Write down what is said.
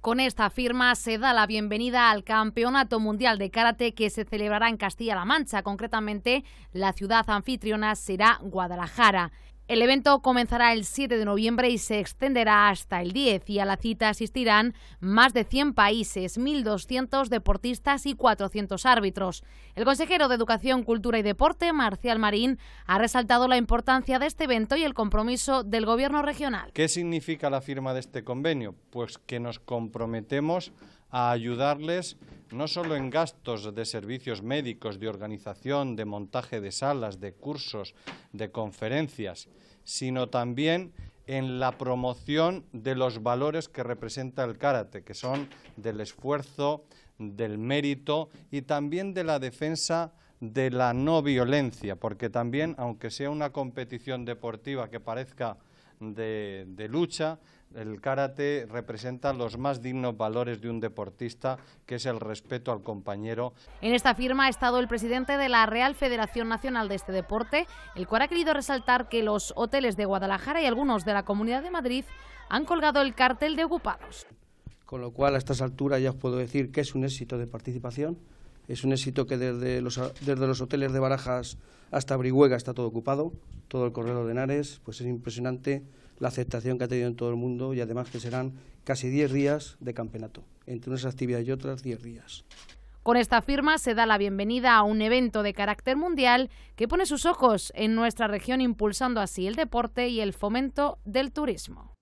Con esta firma se da la bienvenida al Campeonato Mundial de Karate que se celebrará en Castilla-La Mancha. Concretamente, la ciudad anfitriona será Guadalajara. El evento comenzará el 7 de noviembre y se extenderá hasta el 10 y a la cita asistirán más de 100 países, 1.200 deportistas y 400 árbitros. El consejero de Educación, Cultura y Deporte, Marcial Marín, ha resaltado la importancia de este evento y el compromiso del Gobierno regional. ¿Qué significa la firma de este convenio? Pues que nos comprometemos a ayudarles no solo en gastos de servicios médicos, de organización, de montaje de salas, de cursos, de conferencias, sino también en la promoción de los valores que representa el karate, que son del esfuerzo, del mérito y también de la defensa de la no violencia, porque también, aunque sea una competición deportiva que parezca de, lucha, el karate representa los más dignos valores de un deportista, que es el respeto al compañero. En esta firma ha estado el presidente de la Real Federación Nacional de este deporte, el cual ha querido resaltar que los hoteles de Guadalajara y algunos de la Comunidad de Madrid han colgado el cartel de ocupados. Con lo cual, a estas alturas ya os puedo decir que es un éxito de participación, es un éxito que desde los, desde los hoteles de Barajas hasta Brihuega está todo ocupado todo el corredor de Henares, pues es impresionante la aceptación que ha tenido en todo el mundo y además que serán casi 10 días de campeonato, entre unas actividades y otras 10 días. Con esta firma se da la bienvenida a un evento de carácter mundial que pone sus ojos en nuestra región impulsando así el deporte y el fomento del turismo.